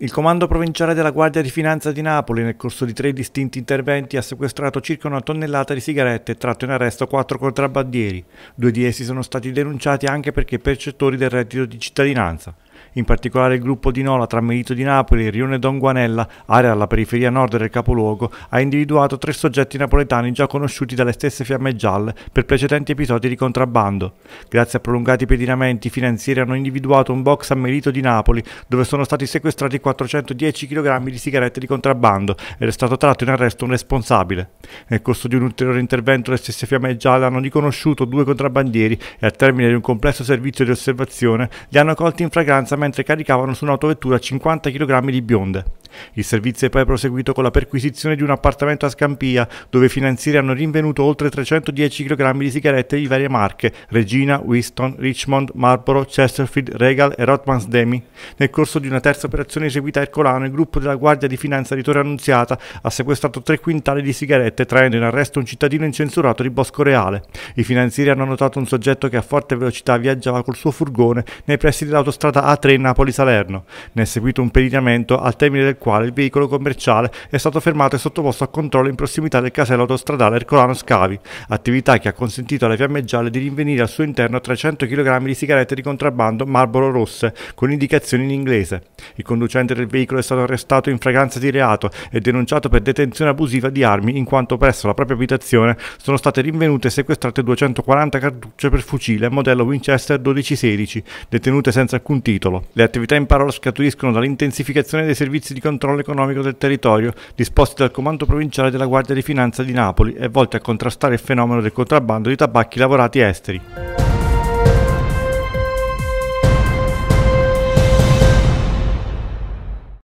Il Comando Provinciale della Guardia di Finanza di Napoli, nel corso di tre distinti interventi, ha sequestrato circa una tonnellata di sigarette e tratto in arresto quattro contrabbandieri. Due di essi sono stati denunciati anche perché percettori del reddito di cittadinanza. In particolare il gruppo di Nola tra Merito di Napoli e Rione Don Guanella, area alla periferia nord del capoluogo, ha individuato tre soggetti napoletani già conosciuti dalle stesse fiamme gialle per precedenti episodi di contrabbando. Grazie a prolungati pedinamenti, i finanzieri hanno individuato un box a Merito di Napoli dove sono stati sequestrati 410 kg di sigarette di contrabbando ed è stato tratto in arresto un responsabile. Nel corso di un ulteriore intervento le stesse fiamme gialle hanno riconosciuto due contrabbandieri e al termine di un complesso servizio di osservazione li hanno colti in fragranza mentre caricavano su un'autovettura 50 kg di bionde. Il servizio è poi proseguito con la perquisizione di un appartamento a Scampia, dove i finanzieri hanno rinvenuto oltre 310 kg di sigarette di varie marche, Regina, Winston, Richmond, Marlboro, Chesterfield, Regal e Rotman's Demi. Nel corso di una terza operazione eseguita a Ercolano, il gruppo della Guardia di Finanza di Torre Annunziata ha sequestrato tre quintali di sigarette, traendo in arresto un cittadino incensurato di Bosco Reale. I finanzieri hanno notato un soggetto che a forte velocità viaggiava col suo furgone nei pressi dell'autostrada A3 Napoli-Salerno. Ne è seguito un peritamento al termine del nel quale il veicolo commerciale è stato fermato e sottoposto a controllo in prossimità del casello autostradale Ercolano Scavi, attività che ha consentito alle fiamme gialle di rinvenire al suo interno 300 kg di sigarette di contrabbando Marlboro rosse con indicazioni in inglese. Il conducente del veicolo è stato arrestato in fragranza di reato e denunciato per detenzione abusiva di armi in quanto presso la propria abitazione sono state rinvenute e sequestrate 240 cartucce per fucile modello Winchester 1216 detenute senza alcun titolo. Le attività in parola scaturiscono dall'intensificazione dei servizi di controllo economico del territorio disposti dal Comando Provinciale della Guardia di Finanza di Napoli e volti a contrastare il fenomeno del contrabbando di tabacchi lavorati esteri.